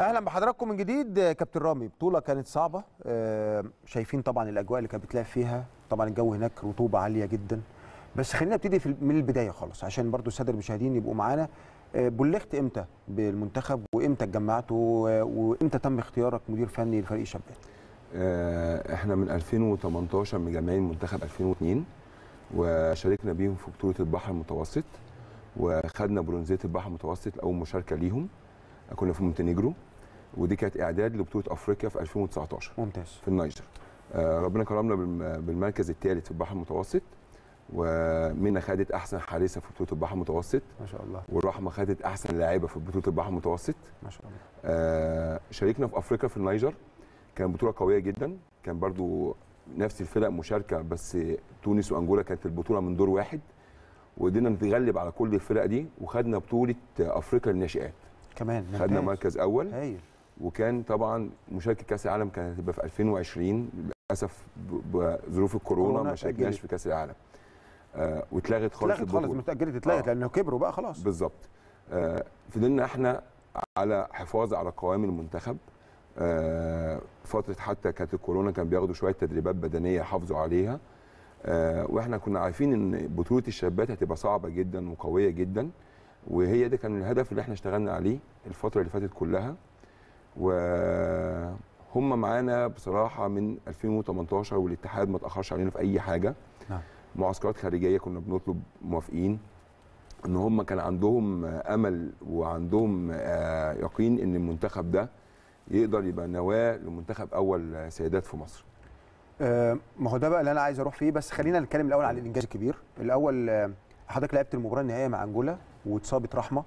اهلا بحضراتكم من جديد كابتن رامي بطوله كانت صعبه آه، شايفين طبعا الاجواء اللي كانت بتلعب فيها طبعا الجو هناك رطوبه عاليه جدا بس خلينا نبتدي من البدايه خالص عشان برضو الساده المشاهدين يبقوا معانا آه، بلغت امتى بالمنتخب وامتى اتجمعتوا وامتى تم اختيارك مدير فني لفريق الشباب آه، احنا من 2018 مجمعين منتخب 2002 وشاركنا بيهم في بطوله البحر المتوسط وخدنا برونزيه البحر المتوسط لاول مشاركه ليهم كنا في مونتينيجرو ودي كانت اعداد لبطوله افريقيا في 2019 ممتاز في النيجر آه، ربنا كرمنا بالمركز الثالث في البحر المتوسط ومنى خدت احسن حارسه في بطوله البحر المتوسط ما شاء الله والرحمه خدت احسن لاعيبه في بطوله البحر المتوسط ما شاء الله آه، شاركنا في افريقيا في النيجر كان بطوله قويه جدا كان برضو نفس الفرق مشاركه بس تونس وانجولا كانت البطوله من دور واحد وقدرنا نتغلب على كل الفرق دي وخدنا بطوله افريقيا للناشئات كمان خدنا مركز اول هايل وكان طبعا مشاركه كاس العالم كانت هتبقى في 2020 للاسف بظروف الكورونا ما شاركناش في كاس العالم آه واتلغت خالص اتلغت خالص متاجلت اتلغت آه. لانه كبروا بقى خلاص بالظبط آه فضلنا احنا على حفاظ على قوام المنتخب آه فتره حتى كانت الكورونا كان بياخدوا شويه تدريبات بدنيه حافظوا عليها آه واحنا كنا عارفين ان بطوله الشابات هتبقى صعبه جدا وقويه جدا وهي ده كان الهدف اللي احنا اشتغلنا عليه الفتره اللي فاتت كلها وهم معانا بصراحه من 2018 والاتحاد ما تاخرش علينا في اي حاجه نعم. معسكرات خارجيه كنا بنطلب موافقين ان هم كان عندهم امل وعندهم آه، يقين ان المنتخب ده يقدر يبقى نواه لمنتخب اول سيدات في مصر آه، ما هو ده بقى اللي انا عايز اروح فيه بس خلينا نتكلم الاول عن الانجاز الكبير الاول آه، حضرتك لعبت المباراه النهائيه مع انجولا واتصابت رحمه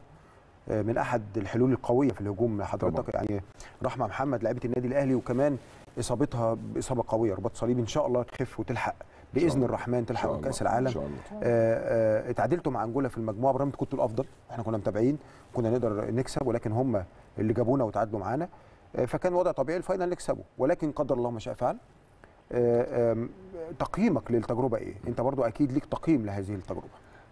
آه، من احد الحلول القويه في الهجوم حضرتك طبعا. يعني رحمه محمد لعيبه النادي الاهلي وكمان اصابتها باصابه قويه رباط صليبي ان شاء الله تخف وتلحق باذن الرحمن تلحق كاس العالم الله. آآ آه، آه، اتعادلتوا مع انجولا في المجموعه برغم كنتوا الافضل احنا كنا متابعين كنا نقدر نكسب ولكن هم اللي جابونا وتعادلوا معانا فكان وضع طبيعي الفاينل نكسبه ولكن قدر الله ما شاء فعل تقييمك للتجربه ايه انت برضو اكيد ليك تقييم لهذه التجربه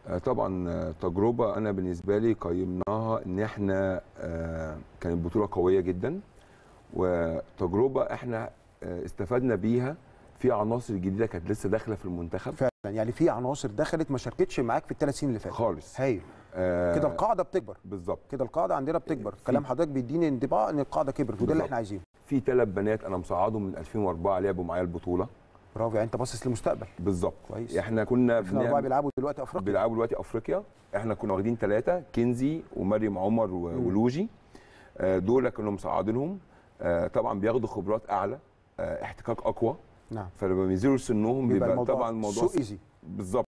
آه، طبعا آه، تجربه انا بالنسبه لي قيمناها ان احنا آه، كانت بطوله قويه جدا وتجربه احنا استفدنا بيها في عناصر جديده كانت لسه داخله في المنتخب فعلا يعني في عناصر دخلت ما شاركتش معاك في الثلاث سنين اللي فاتت خالص هايل آه كده القاعده بتكبر بالظبط كده القاعده عندنا بتكبر كلام حضرتك بيديني انطباع ان القاعده كبرت وده اللي احنا عايزينه في ثلاث بنات انا مصعدهم من 2004 لعبوا معايا البطوله برافو يعني انت باصص للمستقبل بالظبط كويس احنا كنا في الاربعه بيلعبوا دلوقتي افريقيا بيلعبوا دلوقتي افريقيا احنا كنا واخدين ثلاثه كنزي ومريم عمر ولوجي آه، دول كانوا مصعدينهم آه، طبعا بياخدوا خبرات اعلى آه، احتكاك اقوى نعم فلما بينزلوا سنهم بيبقى, بيبقى طبعا الموضوع سو ايزي بالظبط